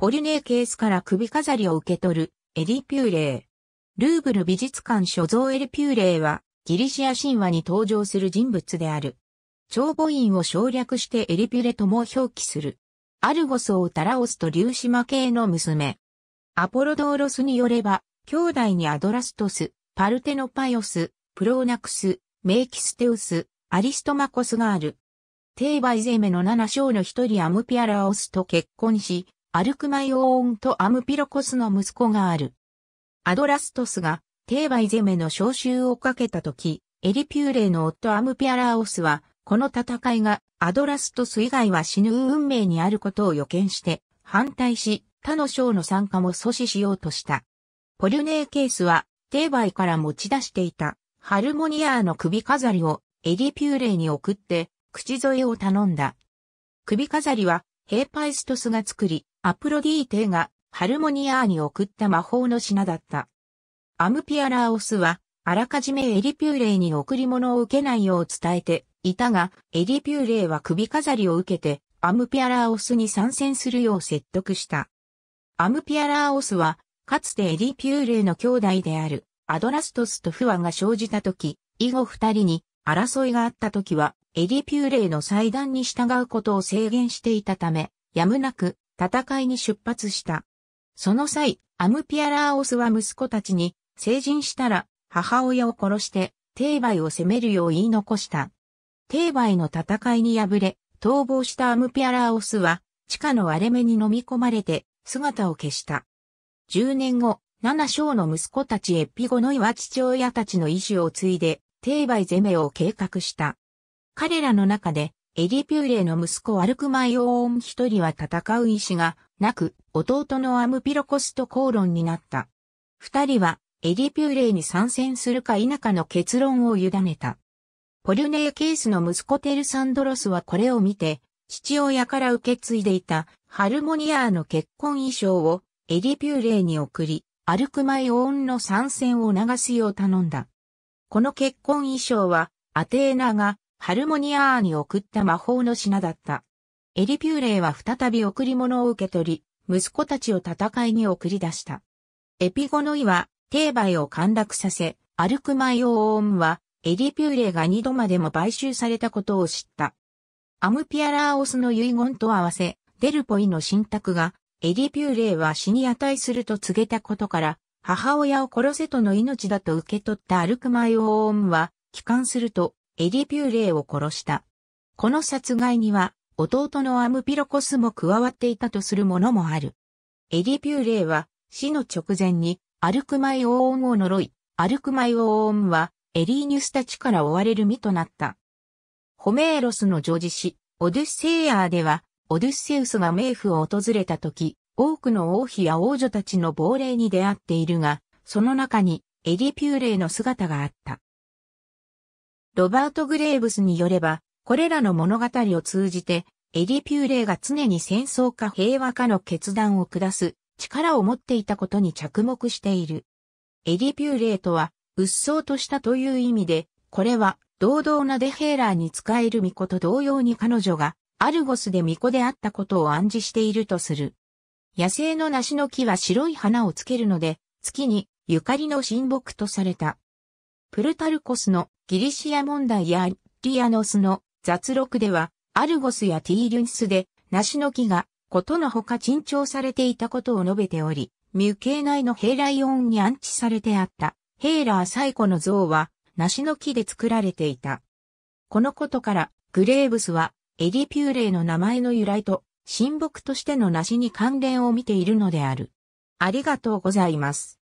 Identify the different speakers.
Speaker 1: ポリュネーケースから首飾りを受け取る、エリピューレー。ルーブル美術館所蔵エリピューレーは、ギリシア神話に登場する人物である。長母院を省略してエリピュレとも表記する。アルゴスをタラオスとリュウシマ系の娘。アポロドーロスによれば、兄弟にアドラストス、パルテノパイオス、プローナクス、メイキステウス、アリストマコスがある。テーバイゼメの七章の一人アムピアラオスと結婚し、アルクマイオーンとアムピロコスの息子がある。アドラストスがテーバイゼメの召集をかけたとき、エリピューレの夫アムピアラオスは、この戦いがアドラストス以外は死ぬ運命にあることを予見して反対し他の賞の参加も阻止しようとした。ポリュネーケースはテーバイから持ち出していたハルモニアーの首飾りをエリピューレに送って口添えを頼んだ。首飾りはヘーパイストスが作りアプロディーテがハルモニアーに送った魔法の品だった。アムピアラーオスは、あらかじめエリピューレイに贈り物を受けないよう伝えていたが、エリピューレイは首飾りを受けて、アムピアラーオスに参戦するよう説得した。アムピアラーオスは、かつてエリピューレイの兄弟である、アドラストスと不和が生じた時、以後二人に争いがあった時は、エリピューレイの祭壇に従うことを制限していたため、やむなく戦いに出発した。その際、アムピアラーオスは息子たちに、成人したら、母親を殺して、テーバイを攻めるよう言い残した。テーバイの戦いに敗れ、逃亡したアムピアラーオスは、地下の割れ目に飲み込まれて、姿を消した。10年後、七章の息子たちエピゴノイは父親たちの意志を継いで、テーバイ攻めを計画した。彼らの中で、エリピューレの息子アルクマイオーン一人は戦う意志がなく、弟のアムピロコスと口論になった。二人はエリピューレに参戦するか否かの結論を委ねた。ポルネーケースの息子テルサンドロスはこれを見て、父親から受け継いでいたハルモニアーの結婚衣装をエリピューレに送り、アルクマイオーンの参戦を流すよう頼んだ。この結婚衣装は、アテーナがハルモニアーに送った魔法の品だった。エリピューレイは再び贈り物を受け取り、息子たちを戦いに送り出した。エピゴノイは、帝梅を陥落させ、クマイオオーンは、エリピューレイが二度までも買収されたことを知った。アムピアラーオスの遺言と合わせ、デルポイの信託が、エリピューレイは死に値すると告げたことから、母親を殺せとの命だと受け取ったアルクマイオーンは、帰還すると、エディピューレイを殺した。この殺害には、弟のアムピロコスも加わっていたとするものもある。エディピューレイは、死の直前に、アルクマイオーンを呪い、アルクマイオーンは、エリーニュスたちから追われる身となった。ホメーロスの女児詩、オデュッセイアーでは、オデュッセウスが冥府を訪れた時、多くの王妃や王女たちの亡霊に出会っているが、その中にエディピューレイの姿があった。ロバート・グレーブスによれば、これらの物語を通じて、エリピューレイが常に戦争か平和かの決断を下す力を持っていたことに着目している。エリピューレイとは、鬱蒼としたという意味で、これは、堂々なデヘーラーに仕える巫女と同様に彼女が、アルゴスで巫女であったことを暗示しているとする。野生の梨の木は白い花をつけるので、月にゆかりの神木とされた。プルタルコスのギリシア問題やリアノスの雑録では、アルゴスやティーリュンスで、梨の木が、ことのほか珍重されていたことを述べており、ミュ系内のヘイライオンに安置されてあった、ヘイラー最古の像は、梨の木で作られていた。このことから、グレーブスは、エリピューレイの名前の由来と、親睦としての梨に関連を見ているのである。ありがとうございます。